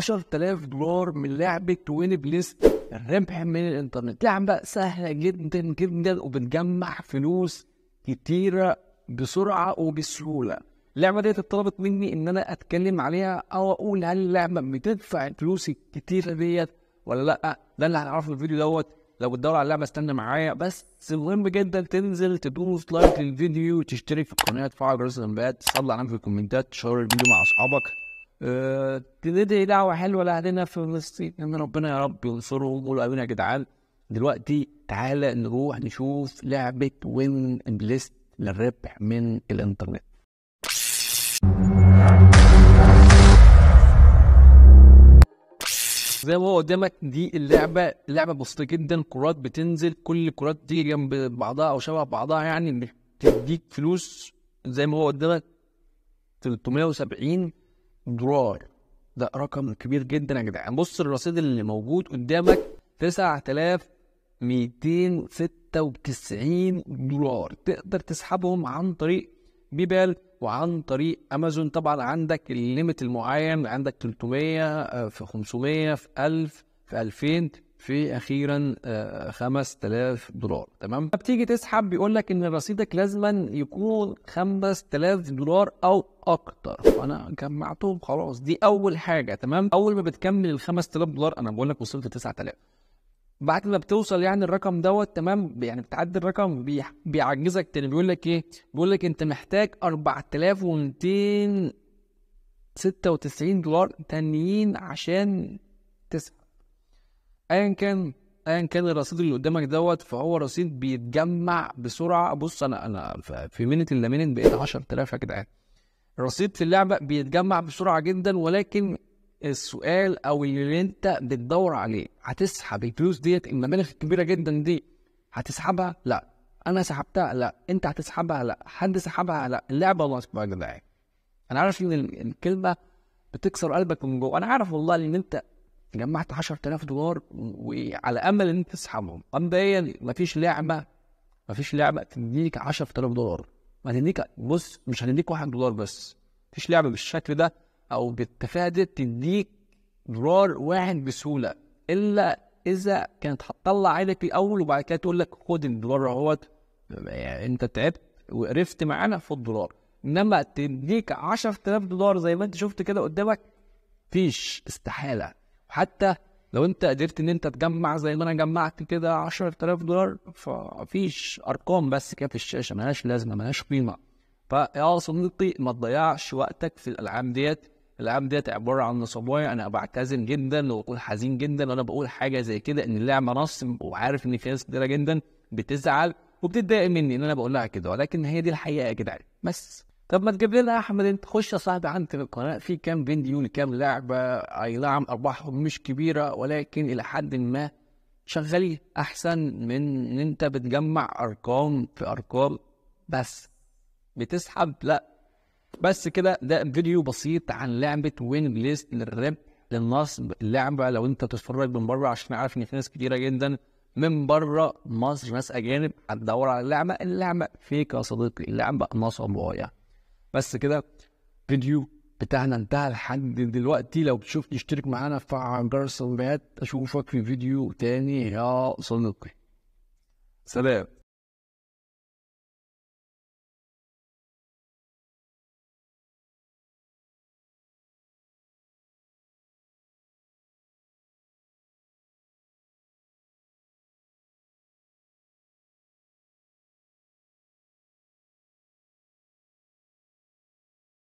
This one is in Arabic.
10000 دولار من لعبة وين بليس الربح من الانترنت لعبة سهلة جدا جدا وبتجمع فلوس كتيرة بسرعة وبسهولة اللعبة ديت اتطلبت مني ان انا اتكلم عليها او اقول هل اللعبة بتدفع الفلوس الكتيرة ديت ولا لا ده اللي هنعرفه في الفيديو دوت لو بتدور على اللعبه استنى معايا بس مهم جدا تنزل تدوس لايك للفيديو تشترك في القناه تفعل جرس الانبات تصلي على في الكومنتات تشارك الفيديو مع اصحابك تدعي آه، تندعي دعوه حلوه لاهلنا في فلسطين ان ربنا يا رب ينصرهم قولوا امين يا جدعان دلوقتي تعالى نروح نشوف لعبه وين ليست للربح من الانترنت زي ما هو قدامك دي اللعبه لعبه بسيطه جدا كرات بتنزل كل الكرات دي جنب بعضها او شبه بعضها يعني بتديك فلوس زي ما هو قدامك 370 دولار ده رقم كبير جدا يا جدعان بص الرصيد اللي موجود قدامك 9296 دولار تقدر تسحبهم عن طريق بيبال وعن طريق امازون طبعا عندك الليميت المعين عندك 300 آه، في 500 في 1000 في 2000 في اخيرا 5000 آه، دولار تمام بتيجي تسحب بيقول لك ان رصيدك لازما يكون 5000 دولار او اكتر فانا جمعتهم خلاص دي اول حاجه تمام اول ما بتكمل ال 5000 دولار انا بقول لك وصلت 9000 بعد ما بتوصل يعني الرقم دوت تمام يعني بتعدي الرقم بيعجزك تاني بيقول لك ايه بيقول لك انت محتاج 4296 دولار تانيين عشان تسحب ايا كان ايا كان الرصيد اللي قدامك دوت فهو رصيد بيتجمع بسرعه بص انا انا في مينت الا مينت بقيت 10000 يا جدعان الرصيد في اللعبه بيتجمع بسرعه جدا ولكن السؤال او اللي انت بتدور عليه هتسحب الفلوس ديت المبالغ الكبيره جدا دي هتسحبها؟ لا انا سحبتها لا انت هتسحبها لا حد سحبها لا اللعبه ناصبه يا جدعان انا عارف ان الكلمه بتكسر قلبك من جوه انا عارف والله ان انت جمعت 10000 دولار وعلى امل ان انت تسحبهم مبدئيا مفيش لعبه مفيش لعبه تديك 10000 دولار ما هنديك بص مش هنديك 1 دولار بس مفيش لعبه بالشكل ده او بالتفاهه دي تديك دولار واحد بسهوله الا اذا كانت هتطلع عينك في الاول وبعد كده تقول لك خد الدولار اهوت يعني انت تعبت وقرفت معانا خد دولار انما تديك 10000 دولار زي ما انت شفت كده قدامك مفيش استحاله حتى لو انت قدرت ان انت تجمع زي ما انا جمعت كده 10000 دولار فمفيش ارقام بس كده في الشاشه ملهاش لازمه ملهاش قيمه فيا صديقي ما تضيعش وقتك في الالعاب ديت الالعاب ديت عباره عن نصبايا انا بعتزم جدا وبكون حزين جدا وانا بقول حاجه زي كده ان اللعبه نصب وعارف ان في ناس كتيره جدا بتزعل وبتتضايق مني ان انا بقول لها كده ولكن هي دي الحقيقه يا جدعان بس طب ما تجيب لنا احمد انت خش يا صاحبي عندك القناه في كام فيديو لكام لعبه اي نعم ارباحهم مش كبيره ولكن الى حد ما شغالين احسن من ان انت بتجمع ارقام في ارقام بس بتسحب لا بس كده ده فيديو بسيط عن لعبه وين ليست للربح للنصب اللعبه لو انت بتتفرج من بره عشان عارف ان في ناس كتيره جدا من بره مصر ناس اجانب هتدور على اللعبه اللعبه فيك يا صديقي اللعبه نصب واقع بس كده فيديو بتاعنا انتهى لحد دلوقتي لو بتشوف اشترك معانا فعل جرس التنبيهات اشوفك في فيديو تاني يا صديقي سلام